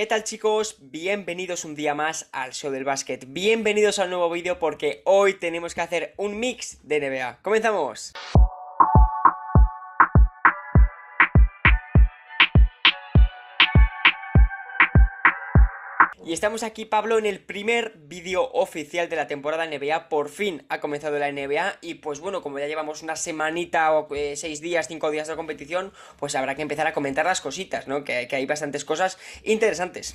¿Qué tal chicos? Bienvenidos un día más al show del básquet. Bienvenidos al nuevo vídeo porque hoy tenemos que hacer un mix de NBA. ¡Comenzamos! Y estamos aquí, Pablo, en el primer vídeo oficial de la temporada NBA. Por fin ha comenzado la NBA y pues bueno, como ya llevamos una semanita o eh, seis días, cinco días de competición, pues habrá que empezar a comentar las cositas, ¿no? Que, hay bastantes cosas interesantes.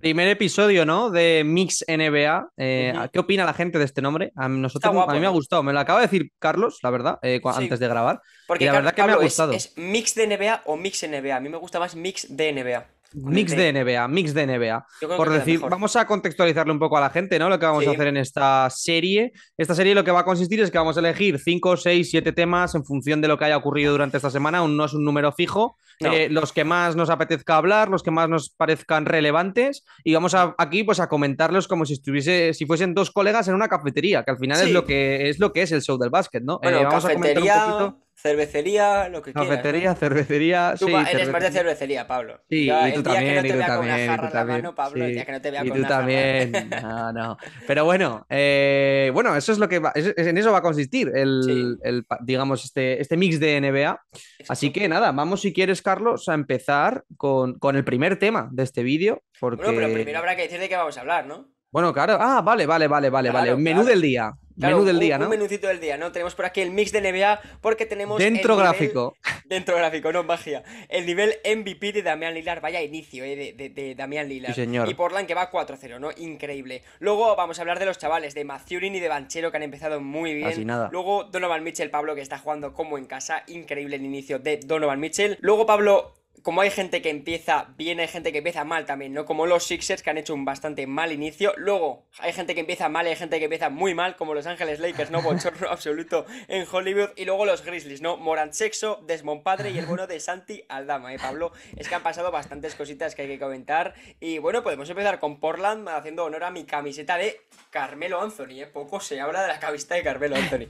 Primer episodio, ¿no? De Mix NBA. Eh, ¿Qué opina la gente de este nombre? A nosotros mí me ha gustado. Me lo acaba de decir Carlos, la verdad, eh, antes de grabar. Porque y la verdad que me ha gustado. es Mix de NBA o Mix NBA. A mí me gusta más Mix de NBA. Mix de NBA, mix de NBA. Por decir, vamos a contextualizarle un poco a la gente, ¿no? Lo que vamos a hacer en esta serie. Esta serie lo que va a consistir es que vamos a elegir 5, 6, 7 temas en función de lo que haya ocurrido durante esta semana. Aún no es un número fijo. Eh, los que más nos apetezca hablar, los que más nos parezcan relevantes. Y vamos aquí pues a comentarlos como si estuviese, si fuesen dos colegas en una cafetería, que al final es lo que es lo que es el show del básquet, ¿no? Eh, vamos a comentar Cervecería, lo que Cafetería, quieras. cervecería, cervecería, sí. Eres más de cervecería, Pablo. Sí, y tú también, y tú también, y tú también. Pablo, que no te tú también. No, no. Pero bueno, eh, bueno, eso es lo que en eso va a consistir el, digamos, este, este mix de NBA. Así que nada, vamos si quieres, Carlos, a empezar con, con el primer tema de este vídeo. Porque... Bueno, pero primero habrá que decir de qué vamos a hablar, ¿no? Bueno, claro. Ah, vale, vale, vale, vale, vale. Menú del día. Menú del día, ¿no? Un menucito del día, ¿no? Tenemos por aquí el mix de NBA porque tenemos. Dentro gráfico. Dentro gráfico, no magia. El nivel MVP de Damián Lilar. Vaya inicio, ¿eh? De, Damián Lilar. señor. Y Portland que va 4-0, ¿no? Increíble. Luego vamos a hablar de los chavales, de Mathurin y de Banchero que han empezado muy bien. nada. Luego Donovan Mitchell, Pablo que está jugando como en casa. Increíble el inicio de Donovan Mitchell. Luego Pablo como hay gente que empieza bien, hay gente que empieza mal también, ¿no? Como los Sixers que han hecho un bastante mal inicio. Luego, hay gente que empieza mal y hay gente que empieza muy mal, como los Ángeles Lakers, ¿no? Bochorno absoluto en Hollywood. Y luego los Grizzlies, ¿no? moran Sexo, Desmond Padre y el bueno de Santi Aldama, ¿eh, Pablo? Es que han pasado bastantes cositas que hay que comentar. Y bueno, podemos empezar con Portland haciendo honor a mi camiseta de Carmelo Anthony, ¿eh? Poco se habla de la camiseta de Carmelo Anthony.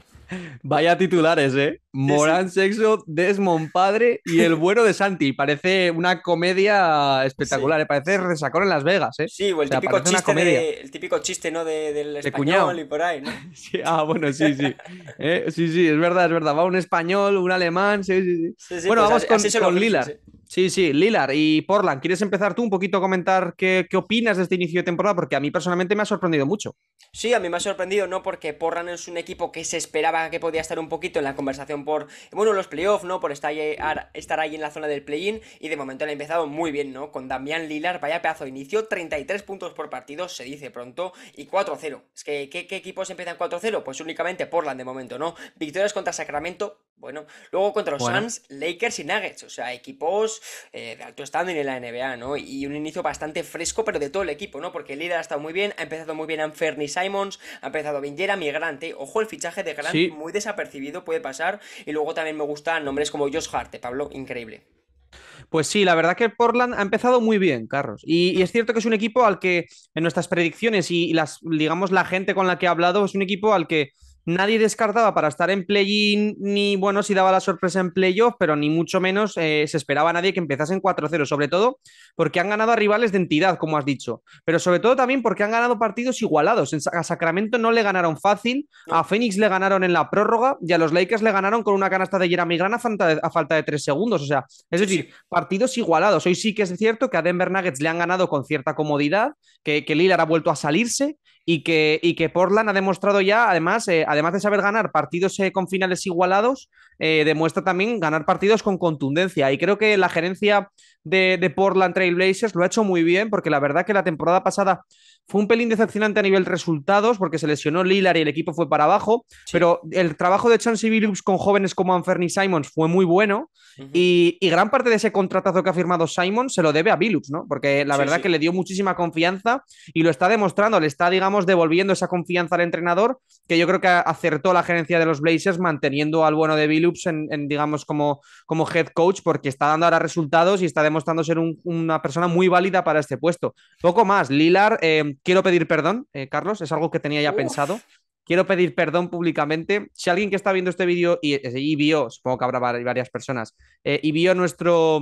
Vaya titulares, ¿eh? Morán Sexo, Desmond Padre y el bueno de Santi. Parece una comedia espectacular, ¿eh? parece resacón en Las Vegas, ¿eh? Sí, o el, típico, chiste el típico chiste, ¿no? De, del español y por ahí, ¿no? ah, bueno, sí, sí. Eh, sí, sí, es verdad, es verdad. Va un español, un alemán, sí, sí, sí. bueno, pues vamos con, Lila Sí, sí, Lilar y Portland, ¿quieres empezar tú un poquito a comentar qué, qué, opinas de este inicio de temporada? Porque a mí personalmente me ha sorprendido mucho. Sí, a mí me ha sorprendido, ¿no? Porque Portland es un equipo que se esperaba que podía estar un poquito en la conversación por, bueno, los playoffs, ¿no? Por estar ahí, estar ahí en la zona del play-in y de momento ha empezado muy bien, ¿no? Con Damián Lilar, vaya pedazo de inicio, 33 puntos por partido, se dice pronto, y 4-0. Es que, ¿qué, equipos empiezan 4-0? Pues únicamente Portland de momento, ¿no? Victorias contra Sacramento, bueno, luego contra los Suns, Lakers y Nuggets, o sea, equipos eh, de alto standing en la NBA, ¿no? Y un inicio bastante fresco, pero de todo el equipo, ¿no? Porque líder ha estado muy bien, ha empezado muy bien Fernie Simons, ha empezado bien Jeremy Ojo, el fichaje de Grant muy desapercibido puede pasar. Y luego también me gustan nombres como Josh Hart, Pablo, increíble. Pues sí, la verdad que Portland ha empezado muy bien, Carlos. Y, es cierto que es un equipo al que en nuestras predicciones y, las, digamos, la gente con la que he hablado es un equipo al que nadie descartaba para estar en play-in, ni bueno, si daba la sorpresa en playoff, pero ni mucho menos eh, se esperaba a nadie que empezasen 4-0, sobre todo porque han ganado a rivales de entidad, como has dicho, pero sobre todo también porque han ganado partidos igualados. A Sacramento no le ganaron fácil, a Phoenix le ganaron en la prórroga y a los Lakers le ganaron con una canasta de Jeremy Grant a falta de, tres segundos. O sea, es decir, partidos igualados. Hoy sí que es cierto que a Denver Nuggets le han ganado con cierta comodidad, que, que Lillard ha vuelto a salirse y que, y que Portland ha demostrado ya, además, eh, además de saber ganar partidos eh, con finales igualados, eh, demuestra también ganar partidos con contundencia. Y creo que la gerencia de, de Portland Trailblazers lo ha hecho muy bien, porque la verdad que la temporada pasada fue un pelín decepcionante a nivel resultados porque se lesionó Lilar y el equipo fue para abajo, pero el trabajo de Chansey Billups con jóvenes como Anferni Simons fue muy bueno y, gran parte de ese contratazo que ha firmado Simons se lo debe a Billups, ¿no? Porque la verdad que le dio muchísima confianza y lo está demostrando, le está, digamos, devolviendo esa confianza al entrenador que yo creo que acertó la gerencia de los Blazers manteniendo al bueno de Billups en, digamos, como, como head coach porque está dando ahora resultados y está demostrando ser una persona muy válida para este puesto. Poco más, Lilar eh, quiero pedir perdón, eh, Carlos, es algo que tenía ya pensado. Quiero pedir perdón públicamente. Si alguien que está viendo este vídeo y, vio, supongo que habrá varias personas, eh, y vio nuestro,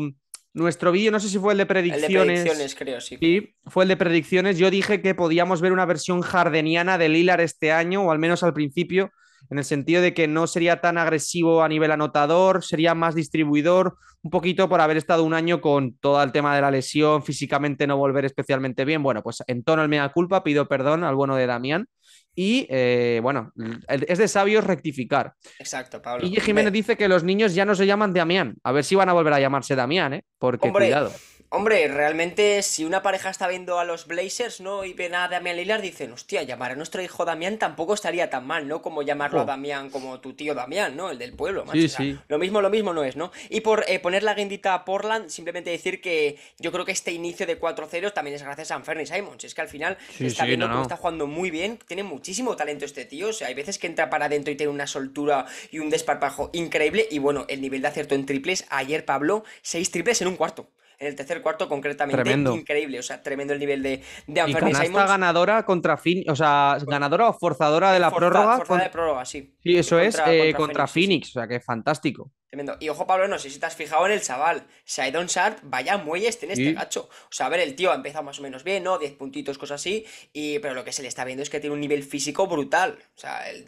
nuestro vídeo, no sé si fue el de predicciones. El de predicciones, creo, sí. Sí, fue el de predicciones. Yo dije que podíamos ver una versión jardeniana de Lilar este año, o al menos al principio, en el sentido de que no sería tan agresivo a nivel anotador, sería más distribuidor, un poquito por haber estado un año con todo el tema de la lesión, físicamente no volver especialmente bien. Bueno, pues en tono al mea culpa, pido perdón al bueno de Damián. Y eh, bueno, es de sabios rectificar. Exacto, Pablo. Y Jiménez dice que los niños ya no se llaman Damián. A ver si van a volver a llamarse Damián, ¿eh? Porque cuidado. Hombre, realmente si una pareja está viendo a los Blazers, ¿no? Y ven a Damian Lillard, dicen, hostia, llamar a nuestro hijo Damián tampoco estaría tan mal, ¿no? Como llamarlo a oh. Damián como tu tío Damián, ¿no? El del pueblo, macho. sí. Lo mismo, lo mismo no es, ¿no? Y por eh, poner la guindita a Portland, simplemente decir que yo creo que este inicio de 4-0 también es gracias a Anferni Simons. Es que al final está viendo está jugando muy bien, tiene muchísimo talento este tío. O sea, hay veces que entra para adentro y tiene una soltura y un desparpajo increíble. Y bueno, el nivel de acierto en triples, ayer Pablo, seis triples en un cuarto en el tercer cuarto concretamente. Tremendo. Increíble, o sea, tremendo el nivel de, de hay y ganadora contra fin, o sea, ganadora o forzadora de la prórroga. Forzada de prórroga, sí. Sí, eso es contra, Phoenix, eh, o sea que es fantástico. Tremendo. Y ojo, Pablo, no sé si te has fijado en el chaval. Saidon Sharp, vaya muelles tiene este, este gacho. O sea, a ver, el tío ha empezado más o menos bien, ¿no? 10 puntitos, cosas así. Y, pero lo que se le está viendo es que tiene un nivel físico brutal. O sea, el,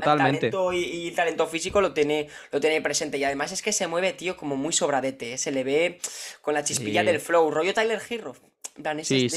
talento y, talento físico lo tiene, lo tiene presente. Y además es que se mueve, tío, como muy sobradete. ¿eh? Se le ve con la chispilla del flow. Rollo Tyler Hero. sí,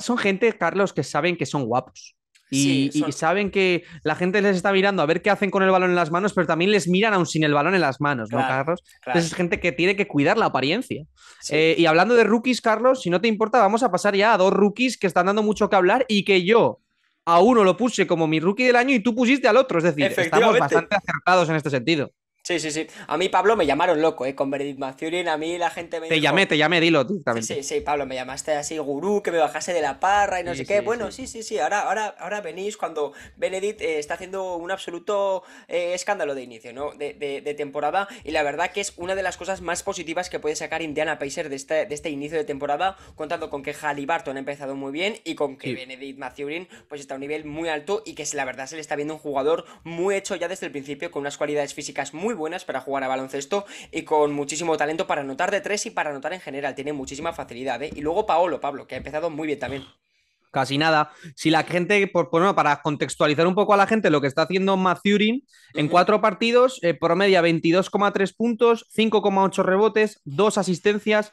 son gente, Carlos, que saben que son guapos. Y, saben que la gente les está mirando a ver qué hacen con el balón en las manos, pero también les miran aún sin el balón en las manos, ¿no, Carlos? Entonces es gente que tiene que cuidar la apariencia. Eh, y hablando de rookies, Carlos, si no te importa, vamos a pasar ya a dos rookies que están dando mucho que hablar y que yo a uno lo puse como mi rookie del año y tú pusiste al otro. Es decir, estamos bastante acertados en este sentido. Sí, sí, sí. A mí, Pablo, me llamaron loco, ¿eh? Con Benedict Mathurin, a mí la gente me. Te llamé, te llamé, dilo tú también. Sí, sí, Pablo, me llamaste así, gurú, que me bajase de la parra y no sé qué. bueno, sí, sí, sí. Ahora, ahora, ahora venís cuando Benedict eh, está haciendo un absoluto eh, escándalo de inicio, ¿no? De, temporada. Y la verdad que es una de las cosas más positivas que puede sacar Indiana Pacers de este, este inicio de temporada, contando con que Halliburton ha empezado muy bien y con que Benedict Mathurin, pues está a un nivel muy alto y que la verdad se le está viendo un jugador muy hecho ya desde el principio, con unas cualidades físicas muy buenas para jugar a baloncesto y con muchísimo talento para anotar de tres y para anotar en general. Tiene muchísima facilidad, ¿eh? Y luego Paolo, Pablo, que ha empezado muy bien también casi nada. Si la gente, por, para contextualizar un poco a la gente lo que está haciendo Mathurin, en cuatro partidos eh, promedia 22,3 puntos, 5,8 rebotes, dos asistencias,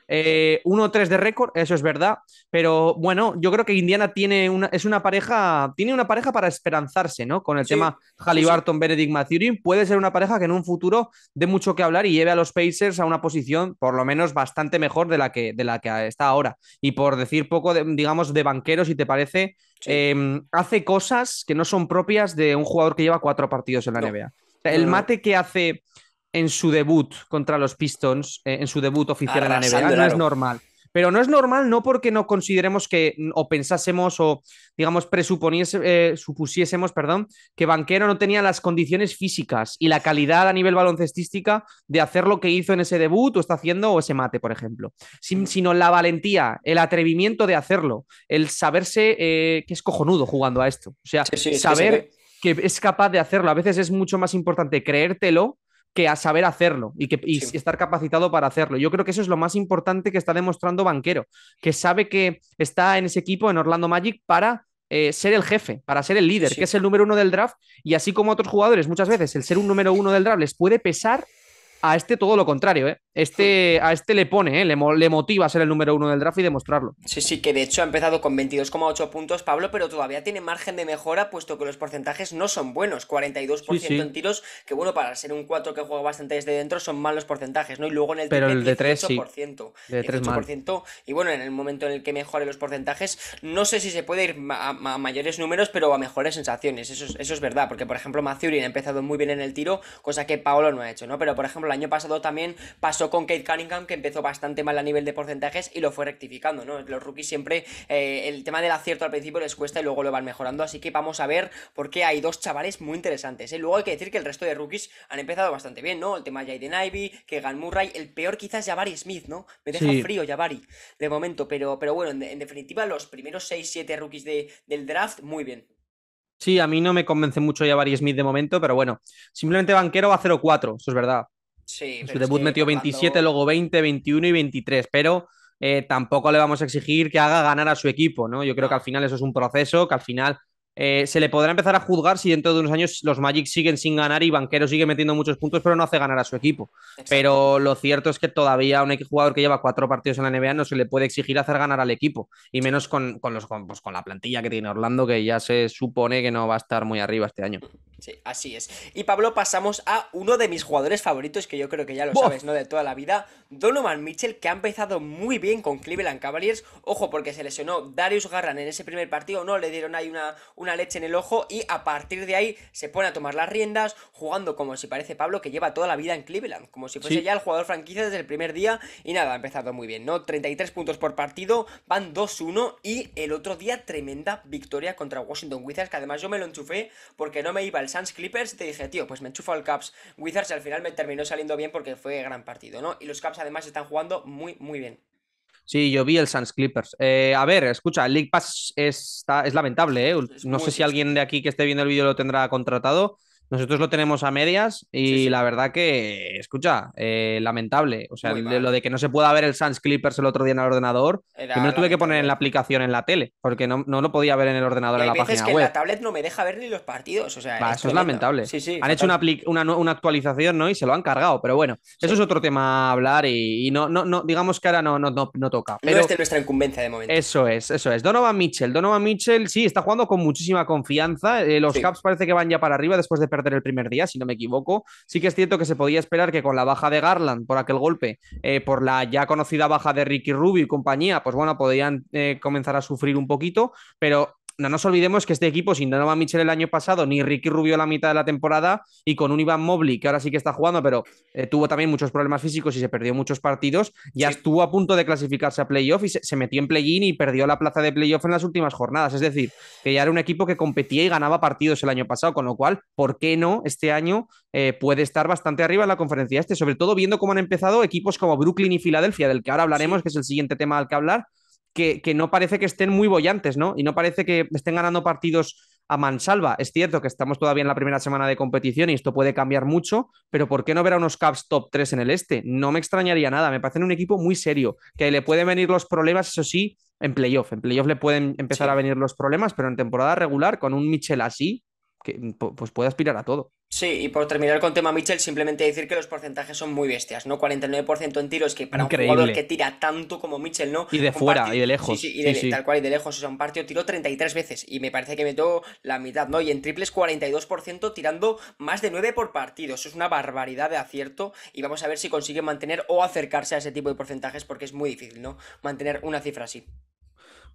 1-3 eh, de récord, eso es verdad, pero bueno, yo creo que Indiana tiene una, es una pareja, tiene una pareja para esperanzarse, ¿no? Con el tema Halliburton, Benedict Mathurin, puede ser una pareja que en un futuro dé mucho que hablar y lleve a los Pacers a una posición por lo menos bastante mejor de la que, de la que está ahora. Y por decir poco, de, digamos, de banquero, si te parece, em, hace cosas que no son propias de un jugador que lleva cuatro partidos en la NBA. el mate que hace en su debut contra los Pistons, eh, en su debut oficial en la nevera No es normal. Pero no es normal no porque no consideremos que mm, o pensásemos o, digamos, eh, supusiésemos, perdón, que Banquero no tenía las condiciones físicas y la calidad a nivel baloncestística de hacer lo que hizo en ese debut o está haciendo o ese mate, por ejemplo. Mm. sino la valentía, el atrevimiento de hacerlo, el saberse eh, que es cojonudo jugando a esto. O sea, saber que es capaz de hacerlo. A veces es mucho más importante creértelo que a saber hacerlo y, que, estar capacitado para hacerlo. Yo creo que eso es lo más importante que está demostrando Banquero, que sabe que está en ese equipo, en Orlando Magic, para eh, ser el jefe, para ser el líder, que es el número uno del draft. Y así como otros jugadores, muchas veces el ser un número uno del draft les puede pesar, a este todo lo contrario, ¿eh? Este, a este le pone, ¿eh? le, motiva a ser el número uno del draft y demostrarlo. Sí, sí, que de hecho ha empezado con 22,8 puntos, Pablo, pero todavía tiene margen de mejora, puesto que los porcentajes no son buenos. 42% en tiros, que bueno, para ser un 4 que juega bastante desde dentro, son malos porcentajes, ¿no? Y luego en el pero el de 3, 18%, 3 Y bueno, en el momento en el que mejore los porcentajes, no sé si se puede ir a, mayores números, pero a mejores sensaciones. Eso es, verdad, porque por ejemplo, Mathurin ha empezado muy bien en el tiro, cosa que Pablo no ha hecho, ¿no? Pero por ejemplo, el año pasado también pasó con Kate Cunningham, que empezó bastante mal a nivel de porcentajes y lo fue rectificando, ¿no? Los rookies siempre eh, el tema del acierto al principio les cuesta y luego lo van mejorando, así que vamos a ver por qué hay dos chavales muy interesantes. ¿eh? Luego hay que decir que el resto de rookies han empezado bastante bien, ¿no? El tema de Jaden Ivy, Kegan Murray, el peor quizás Jabari Smith, ¿no? Me deja frío Jabari de momento, pero, pero bueno, en, definitiva los primeros 6-7 rookies del draft, muy bien. Sí, a mí no me convence mucho Jabari Smith de momento, pero bueno, simplemente Banquero va 0-4, eso es verdad su debut metió 27, luego 20, 21 y 23, pero eh, tampoco le vamos a exigir que haga ganar a su equipo, ¿no? Yo creo que al final eso es un proceso, que al final eh, se le podrá empezar a juzgar si dentro de unos años los Magic siguen sin ganar y Banquero sigue metiendo muchos puntos, pero no hace ganar a su equipo. Pero lo cierto es que todavía un jugador que lleva cuatro partidos en la NBA no se le puede exigir hacer ganar al equipo, y menos con, los, pues, con la plantilla que tiene Orlando, que ya se supone que no va a estar muy arriba este año. Sí, así es. Y Pablo, pasamos a uno de mis jugadores favoritos, que yo creo que ya lo sabes, ¿no? De toda la vida, Donovan Mitchell, que ha empezado muy bien con Cleveland Cavaliers. Ojo, porque se lesionó Darius Garran en ese primer partido, ¿no? Le dieron ahí una una leche en el ojo y a partir de ahí se pone a tomar las riendas, jugando como si parece Pablo, que lleva toda la vida en Cleveland, como si fuese ya el jugador franquicia desde el primer día y nada, ha empezado muy bien, ¿no? 33 puntos por partido, van 2-1 y el otro día tremenda victoria contra Washington Wizards, que además yo me lo enchufé porque no me iba el Suns Clippers y te dije, tío, pues me enchufo al Caps Wizards y al final me terminó saliendo bien porque fue gran partido, ¿no? Y los Caps además están jugando muy, muy bien. Sí, yo vi el Suns Clippers. Eh, a ver, escucha, el League Pass está, es lamentable. ¿eh? No sé si alguien de aquí que esté viendo el vídeo lo tendrá contratado. Nosotros lo tenemos a medias y la verdad que, escucha, eh, lamentable. O sea, lo de que no se pueda ver el Suns Clippers el otro día en el ordenador, Era primero tuve que poner en la aplicación en la tele, porque no, lo podía ver en el ordenador en la página. página que la tablet no me deja ver ni los partidos, o sea... eso es lamentable. han hecho una, una, actualización, ¿no? Y se lo han cargado, pero bueno, eso es otro tema a hablar y, no, no, no, digamos que ahora no, no, no, toca. Pero no es de nuestra incumbencia de momento. Eso es, eso es. Donovan Mitchell, Donovan Mitchell, sí, está jugando con muchísima confianza. Eh, los Caps parece que van ya para arriba después de perder en el primer día, si no me equivoco. Sí que es cierto que se podía esperar que con la baja de Garland por aquel golpe, eh, por la ya conocida baja de Ricky Rubio y compañía, pues bueno, podían eh, comenzar a sufrir un poquito, pero no nos olvidemos que este equipo sin Donovan Mitchell el año pasado, ni Ricky Rubio la mitad de la temporada, y con un Iván Mobley, que ahora sí que está jugando, pero eh, tuvo también muchos problemas físicos y se perdió muchos partidos, ya estuvo a punto de clasificarse a playoff y se, metió en play-in y perdió la plaza de playoff en las últimas jornadas. Es decir, que ya era un equipo que competía y ganaba partidos el año pasado, con lo cual, ¿por qué no este año eh, puede estar bastante arriba en la conferencia este? Sobre todo viendo cómo han empezado equipos como Brooklyn y Filadelfia, del que ahora hablaremos, que es el siguiente tema al que hablar, que, no parece que estén muy bollantes, ¿no? Y no parece que estén ganando partidos a mansalva. Es cierto que estamos todavía en la primera semana de competición y esto puede cambiar mucho, pero ¿por qué no ver a unos Caps top 3 en el este? No me extrañaría nada. Me parecen un equipo muy serio, que le pueden venir los problemas, eso sí, en playoff. En playoff le pueden empezar a venir los problemas, pero en temporada regular, con un Michel así, Mm, pues puede aspirar a todo. Sí, y por terminar con tema Mitchell, simplemente decir que los porcentajes son muy bestias, ¿no? 49% en tiros, que para un jugador que tira tanto como Mitchell, ¿no? Y de fuera, y de lejos. Sí, y de, tal cual, y de lejos. O sea, un partido tiró 33 veces, y me parece que meto la mitad, ¿no? Y en triples, 42% tirando más de 9 por partido. Eso es una barbaridad de acierto, y vamos a ver si consigue mantener o acercarse a ese tipo de porcentajes, porque es muy difícil, ¿no? Mantener una cifra así.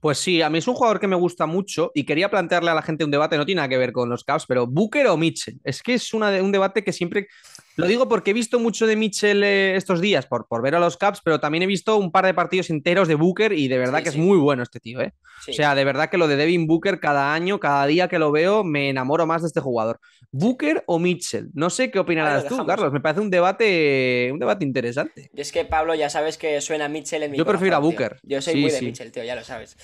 Pues sí, a mí es un jugador que me gusta mucho y quería plantearle a la gente un debate, no tiene nada que ver con los Caps, pero Booker o Mitchell. Es que es una de, un debate que siempre... Lo digo porque he visto mucho de Mitchell eh, estos días por, por ver a los Caps, pero también he visto un par de partidos enteros de Booker y de verdad que es muy bueno este tío, ¿eh? O sea, de verdad que lo de Devin Booker cada año, cada día que lo veo, me enamoro más de este jugador. ¿Booker o Mitchell? No sé qué opinarás tú, Carlos. Me parece un debate, un debate interesante. Y es que, Pablo, ya sabes que suena Mitchell en mi Yo prefiero a Booker. Yo soy muy de Mitchell, tío, ya lo sabes.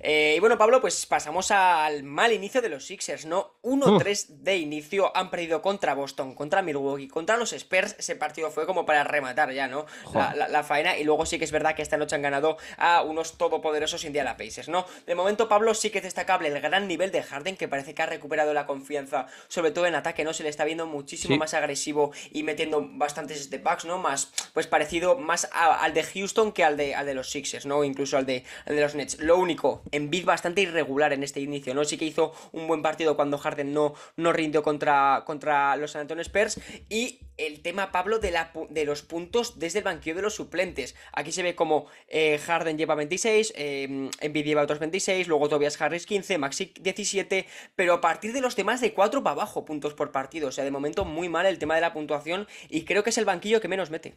Eh, y bueno, Pablo, pues pasamos al mal inicio de los Sixers, ¿no? 1-3 de inicio. Han perdido contra Boston, contra Milwaukee, contra los Spurs. Ese partido fue como para rematar ya, ¿no? La, faena. Y luego sí que es verdad que esta noche han ganado a unos todopoderosos Indiana Pacers, ¿no? De momento, Pablo, sí que es destacable el gran nivel de Harden, que parece que ha recuperado la confianza, sobre todo en ataque, ¿no? Se le está viendo muchísimo más agresivo y metiendo bastantes step backs, ¿no? Más, pues parecido más al de Houston que al de, al de los Sixers, ¿no? Incluso al de, de los Nets. Lo único, en bastante irregular en este inicio, ¿no? Sí que hizo un buen partido cuando Harden no, no rindió contra, contra los San Antonio Spurs y el tema, Pablo, de, la, de los puntos desde el banquillo de los suplentes. Aquí se ve como eh, Harden lleva 26, eh, Embiid lleva otros 26, luego Tobias Harris 15, Maxi 17, pero a partir de los demás de 4 para abajo, puntos por partido. O sea, de momento muy mal el tema de la puntuación y creo que es el banquillo que menos mete.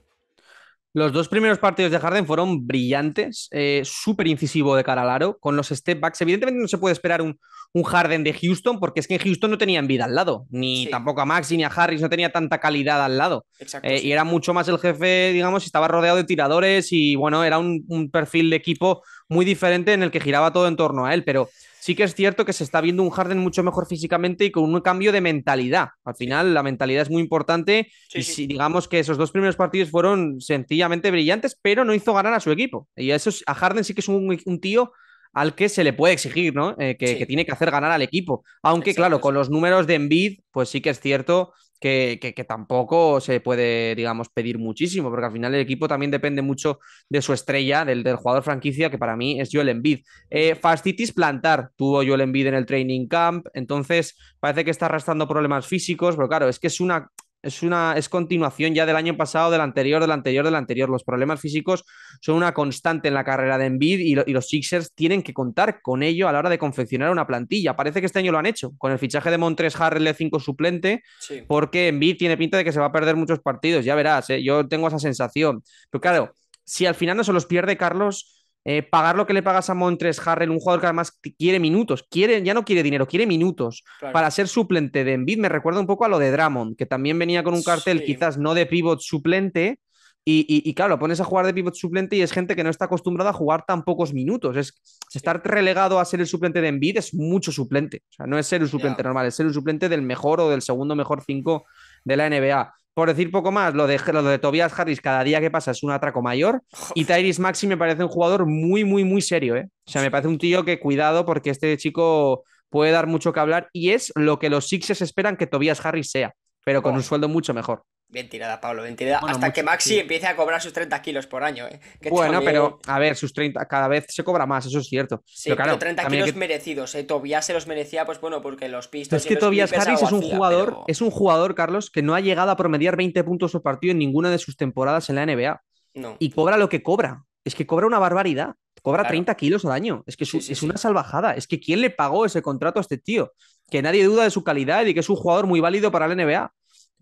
Los dos primeros partidos de Harden fueron brillantes, eh, súper incisivo de cara al aro, con los step backs. Evidentemente no se puede esperar un, un Harden de Houston, porque es que en Houston no tenían vida al lado, ni tampoco a Maxi ni a Harris, no tenía tanta calidad al lado. Eh, y era mucho más el jefe, digamos, estaba rodeado de tiradores y bueno, era un, un perfil de equipo muy diferente en el que giraba todo en torno a él, pero sí que es cierto que se está viendo un Harden mucho mejor físicamente y con un cambio de mentalidad. Al final, la mentalidad es muy importante y digamos que esos dos primeros partidos fueron sencillamente brillantes, pero no hizo ganar a su equipo. Y a, eso, a Harden sí que es un, tío al que se le puede exigir, ¿no? Eh, que, tiene que hacer ganar al equipo. Aunque, claro, con los números de Embiid, pues sí que es cierto que, tampoco se puede, digamos, pedir muchísimo, porque al final el equipo también depende mucho de su estrella, del, jugador franquicia, que para mí es Joel Embiid. Eh, Fastitis plantar tuvo Joel Embiid en el training camp, entonces parece que está arrastrando problemas físicos, pero claro, es que es una es una es continuación ya del año pasado, del anterior, del anterior, del anterior. Los problemas físicos son una constante en la carrera de Embiid y, los Sixers tienen que contar con ello a la hora de confeccionar una plantilla. Parece que este año lo han hecho con el fichaje de Montres Harrell de 5 suplente, porque Embiid tiene pinta de que se va a perder muchos partidos. Ya verás, ¿eh? yo tengo esa sensación. Pero claro, si al final no se los pierde Carlos, eh, pagar lo que le pagas a Montres Harrell, un jugador que además quiere minutos, quiere, ya no quiere dinero, quiere minutos para ser suplente de Envid. Me recuerda un poco a lo de Dramond, que también venía con un cartel quizás no de pivot suplente. Y, y, y, claro, pones a jugar de pivot suplente y es gente que no está acostumbrada a jugar tan pocos minutos. Es estar relegado a ser el suplente de Envid es mucho suplente. O sea, no es ser un suplente normal, es ser un suplente del mejor o del segundo mejor 5 de la NBA por decir poco más, lo de, lo de Tobias Harris cada día que pasa es un atraco mayor. Y Tyrese Maxi me parece un jugador muy, muy, muy serio. ¿eh? O sea, me parece un tío que cuidado porque este chico puede dar mucho que hablar y es lo que los Sixers esperan que Tobias Harris sea, pero con un sueldo mucho mejor. Bien tirada, Pablo, bien tirada. Hasta que Maxi empiece a cobrar sus 30 kilos por año. ¿eh? Bueno, pero a ver, sus 30, cada vez se cobra más, eso es cierto. Sí, pero, claro, 30 kilos merecidos. ¿eh? se los merecía, pues bueno, porque los pistos. es que Tobias Harris es un jugador, es un jugador, Carlos, que no ha llegado a promediar 20 puntos por partido en ninguna de sus temporadas en la NBA. No. Y cobra lo que cobra. Es que cobra una barbaridad. Cobra 30 kilos al año. Es que es una salvajada. Es que ¿quién le pagó ese contrato a este tío? Que nadie duda de su calidad y que es un jugador muy válido para la NBA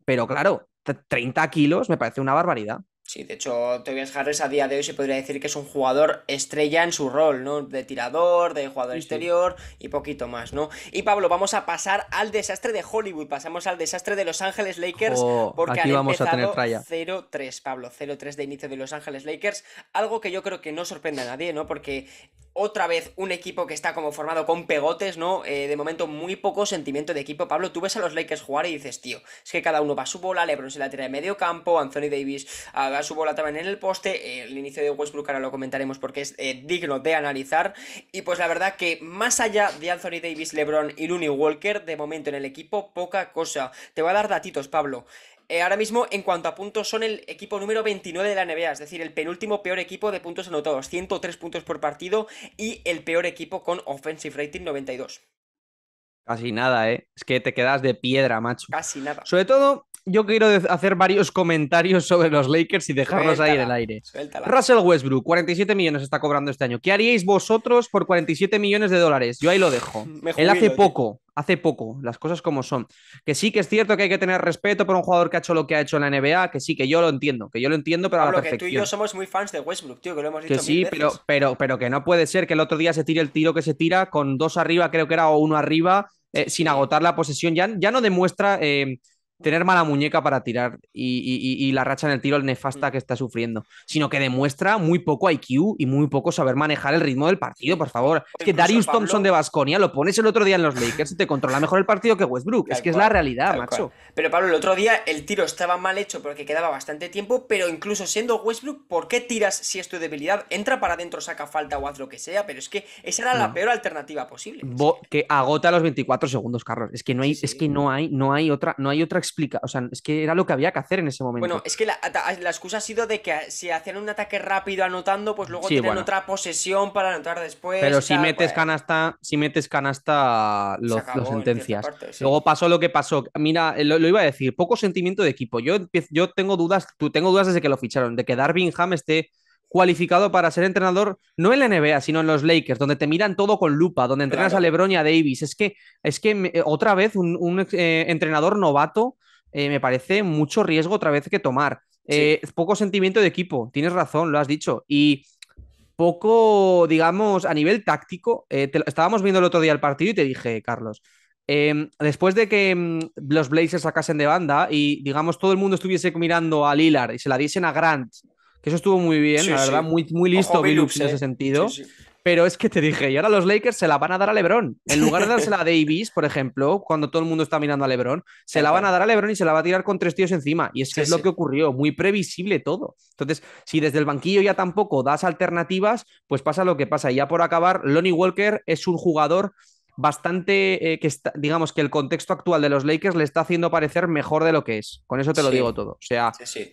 pero claro, 30 kilos me parece una barbaridad. Sí, de hecho, Tobias Harris a día de hoy se podría decir que es un jugador estrella en su rol, ¿no? De tirador, de jugador exterior y poquito más, ¿no? Y Pablo, vamos a pasar al desastre de Hollywood, pasamos al desastre de Los Ángeles Lakers, porque aquí vamos empezado 0-3, Pablo, 0-3 de inicio de Los Ángeles Lakers, algo que yo creo que no sorprende a nadie, ¿no? Porque otra vez un equipo que está como formado con pegotes, ¿no? Eh, de momento muy poco sentimiento de equipo. Pablo, tú ves a los Lakers jugar y dices, tío, es que cada uno va a su bola, LeBron se la tira de medio campo, Anthony Davis haga ah, su bola también en el poste, el inicio de Westbrook ahora lo comentaremos porque es eh, digno de analizar. Y pues la verdad que más allá de Anthony Davis, LeBron y Looney Walker, de momento en el equipo poca cosa. Te voy a dar datitos, Pablo. Eh, ahora mismo en cuanto a puntos son el equipo número 29 de la NBA, es decir, el penúltimo peor equipo de puntos anotados, 103 puntos por partido y el peor equipo con offensive rating 92. Casi nada, ¿eh? Es que te quedas de piedra, macho. Casi nada. Sobre todo yo quiero hacer varios comentarios sobre los Lakers y dejarlos ahí en el aire. Russell Westbrook, 47 millones está cobrando este año. ¿Qué haríais vosotros por 47 millones de dólares? Yo ahí lo dejo. Él hace poco, hace poco, las cosas como son. Que sí que es cierto que hay que tener respeto por un jugador que ha hecho lo que ha hecho en la NBA, que sí, que yo lo entiendo, que yo lo entiendo, pero a la perfección. que tú y yo somos muy fans de Westbrook, tío, que lo hemos dicho Que sí, pero, pero, pero que no puede ser que el otro día se tire el tiro que se tira con dos arriba, creo que era, o uno arriba, eh, sin agotar la posesión. Ya, ya no demuestra... Eh, tener mala muñeca para tirar y, la racha en el tiro nefasta mm. que está sufriendo, sino que demuestra muy poco IQ y muy poco saber manejar el ritmo del partido, por favor. Es que Darius Thompson de Basconia lo pones el otro día en los Lakers y te controla mejor el partido que Westbrook. es que es la realidad, macho. Pero Pablo, el otro día el tiro estaba mal hecho porque quedaba bastante tiempo, pero incluso siendo Westbrook, ¿por qué tiras si es tu debilidad? Entra para adentro, saca falta o haz lo que sea, pero es que esa era la peor alternativa posible. que agota los 24 segundos, Carlos. Es que no hay, es que no hay, no hay otra, no hay otra explica o sea, es que era lo que había que hacer en ese momento. Bueno, es que la, excusa ha sido de que si hacían un ataque rápido anotando, pues luego sí, otra posesión para anotar después. Pero si metes pues. canasta, si metes canasta, lo, sentencias. Luego pasó lo que pasó. Mira, eh, lo, iba a decir, poco sentimiento de equipo. Yo, yo tengo dudas, tú tengo dudas desde que lo ficharon, de que Darvin Ham esté cualificado para ser entrenador, no en la NBA, sino en los Lakers, donde te miran todo con lupa, donde entrenas a LeBron y a Davis. Es que, es que eh, otra vez un, eh, entrenador novato eh, me parece mucho riesgo otra vez que tomar. Poco sentimiento de equipo, tienes razón, lo has dicho. Y poco, digamos, a nivel táctico, estábamos viendo el otro día el partido y te dije, Carlos, em, después de que mm, los Blazers sacasen de banda y, digamos, todo el mundo estuviese mirando a Lillard y se la diesen a Grant que eso estuvo muy bien, la verdad, muy, muy listo Ojo, en ese eh. sentido. pero es que te dije, y ahora los Lakers se la van a dar a LeBron. En lugar de dársela a Davis, por ejemplo, cuando todo el mundo está mirando a LeBron, se la van a dar a LeBron y se la va a tirar con tres tíos encima. Y es que es lo que ocurrió, muy previsible todo. Entonces, si desde el banquillo ya tampoco das alternativas, pues pasa lo que pasa. Y ya por acabar, Lonnie Walker es un jugador bastante, eh, que digamos que el contexto actual de los Lakers le está haciendo parecer mejor de lo que es. Con eso te lo digo todo. O sea,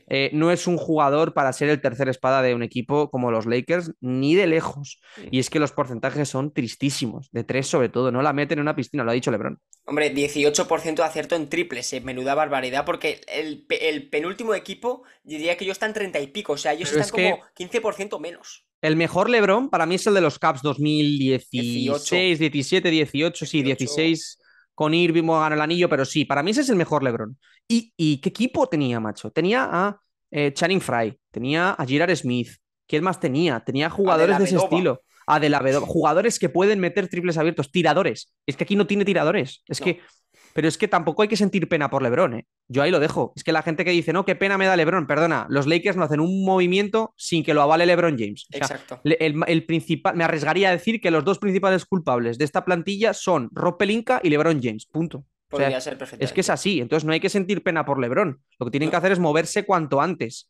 eh, no es un jugador para ser el tercer espada de un equipo como los Lakers, ni de lejos. Y es que los porcentajes son tristísimos, de tres sobre todo. No la meten en una piscina, lo ha dicho Lebron. Hombre, 18% de acierto en triples, menuda barbaridad, porque el, penúltimo equipo diría que ellos están treinta y pico, o sea, ellos están como 15% menos. El mejor LeBron para mí es el de los Caps 2016, 17, 18, sí, 16. Con Irving ganó el anillo, pero sí, para mí ese es el mejor LeBron. ¿Y, qué equipo tenía, macho? Tenía a eh, Channing Fry, tenía a Girard Smith. ¿Quién más tenía? Tenía jugadores de ese estilo. A de Jugadores que pueden meter triples abiertos, tiradores. Es que aquí no tiene tiradores. Es que pero es que tampoco hay que sentir pena por LeBron, ¿eh? Yo ahí lo dejo. Es que la gente que dice, no, qué pena me da LeBron, perdona, los Lakers no hacen un movimiento sin que lo avale LeBron James. Exacto. El, principal, me arriesgaría a decir que los dos principales culpables de esta plantilla son Rob Pelinka y LeBron James. Punto. Podría ser perfecto. Es que es así, entonces no hay que sentir pena por LeBron. Lo que tienen que hacer es moverse cuanto antes.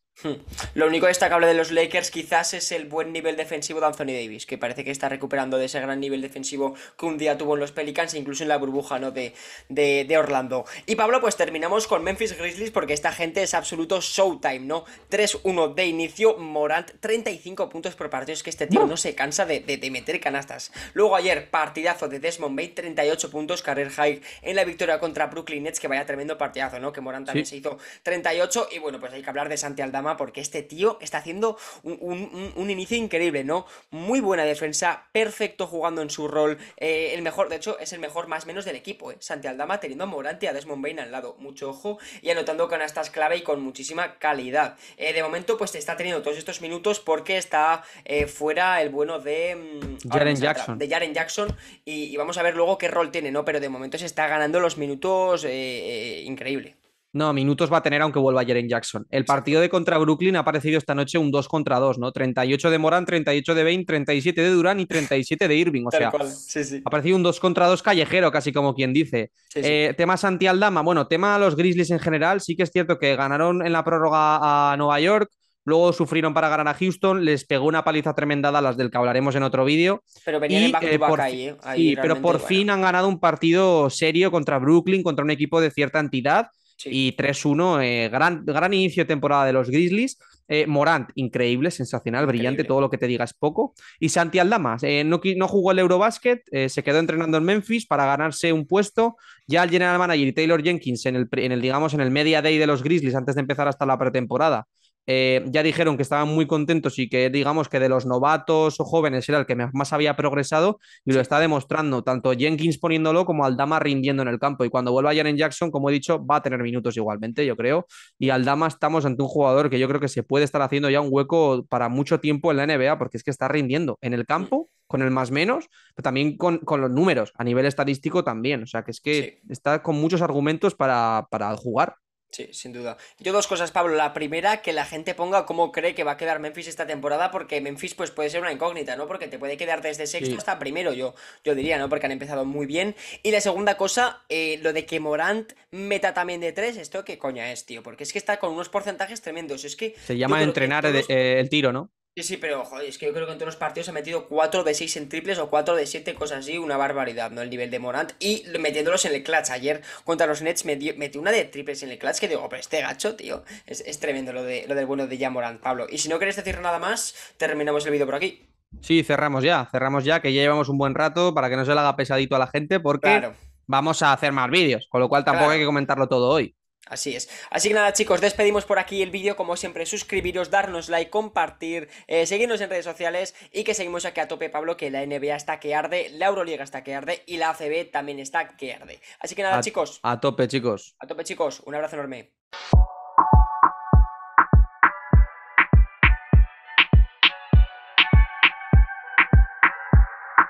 Lo único destacable de los Lakers quizás es el buen nivel defensivo de Anthony Davis, que parece que está recuperando de ese gran nivel defensivo que un día tuvo en los Pelicans, incluso en la burbuja ¿no? de, Orlando. Y Pablo, pues terminamos con Memphis Grizzlies porque esta gente es absoluto showtime, ¿no? 3-1 de inicio, Morant 35 puntos por partido, es que este tío no se cansa de, meter canastas. Luego ayer, partidazo de Desmond Bay, 38 puntos, Carrera high en la victoria contra Brooklyn Nets, que vaya tremendo partidazo, ¿no? Que Morant también se hizo 38 y bueno, pues hay que hablar de Santi Aldama porque este tío está haciendo un, inicio increíble, ¿no? Muy buena defensa, perfecto jugando en su rol, eh, el mejor, de hecho, es el mejor más menos del equipo, ¿eh? Santi Aldama teniendo a Morante y a Desmond Bain al lado, mucho ojo, y anotando canastas clave y con muchísima calidad. Eh, de momento, pues está teniendo todos estos minutos porque está eh, fuera el bueno de... Mm, Jaren Jackson. De Jaren Jackson, y, vamos a ver luego qué rol tiene, ¿no? Pero de momento se está ganando los minutos increíble. No, minutos va a tener aunque vuelva Jaren Jackson. El partido de contra Brooklyn ha aparecido esta noche un 2 contra 2, ¿no? 38 de Morán, 38 de Bain, 37 de Durán y 37 de Irving. O sea, ha aparecido un 2 contra 2 callejero, casi como quien dice. eh, tema Santi Aldama, bueno, tema a los Grizzlies en general. Sí que es cierto que ganaron en la prórroga a Nueva York, luego sufrieron para ganar a Houston, les pegó una paliza tremenda a las del que hablaremos en otro vídeo. Pero venían en eh, por, pero por fin han ganado un partido serio contra Brooklyn, contra un equipo de cierta entidad y 3-1, eh, gran, gran inicio de temporada de los Grizzlies. Eh, Morant, increíble, sensacional, brillante, todo lo que te diga es poco. Y Santi Aldama, eh, no, jugó el Eurobasket, se quedó entrenando en Memphis para ganarse un puesto. Ya el general manager y Taylor Jenkins en el, en el, digamos, en el media day de los Grizzlies antes de empezar hasta la pretemporada eh, ya dijeron que estaban muy contentos y que digamos que de los novatos o jóvenes era el que más había progresado y lo está demostrando, tanto Jenkins poniéndolo como Aldama rindiendo en el campo. Y cuando vuelva Jaren Jackson, como he dicho, va a tener minutos igualmente, yo creo. Y Aldama estamos ante un jugador que yo creo que se puede estar haciendo ya un hueco para mucho tiempo en la NBA porque es que está rindiendo en el campo con el más menos, pero también con, los números, a nivel estadístico también. O sea que es que está con muchos argumentos para, para jugar. Sí, sin duda. Yo dos cosas, Pablo. La primera, que la gente ponga cómo cree que va a quedar Memphis esta temporada, porque Memphis pues puede ser una incógnita, ¿no? Porque te puede quedar desde sexto hasta primero, yo, yo diría, ¿no? Porque han empezado muy bien. Y la segunda cosa, eh, lo de que Morant meta también de tres, ¿esto qué coña es, tío? Porque es que está con unos porcentajes tremendos. Es que... Se llama entrenar eh, el tiro, ¿no? Sí, sí, pero joder, es que yo creo que en todos los partidos ha metido 4 de 6 en triples o 4 de 7, cosas así, una barbaridad, ¿no? El nivel de Morant y metiéndolos en el clutch. Ayer contra los Nets metí una de triples en el clutch que digo, oh, pero este gacho, tío, es, tremendo lo, de, lo del bueno de ya Morant, Pablo. Y si no quieres decir nada más, terminamos el vídeo por aquí. Sí, cerramos ya, cerramos ya, que ya llevamos un buen rato para que no se le haga pesadito a la gente porque vamos a hacer más vídeos, con lo cual tampoco hay que comentarlo todo hoy. Así es. Así que nada chicos, despedimos por aquí el vídeo, como siempre suscribiros, darnos like, compartir, eh, seguirnos en redes sociales y que seguimos aquí a tope Pablo, que la NBA está que arde, la Euroliga está que arde y la ACB también está que arde. Así que nada chicos. A tope chicos. A tope chicos, un abrazo enorme.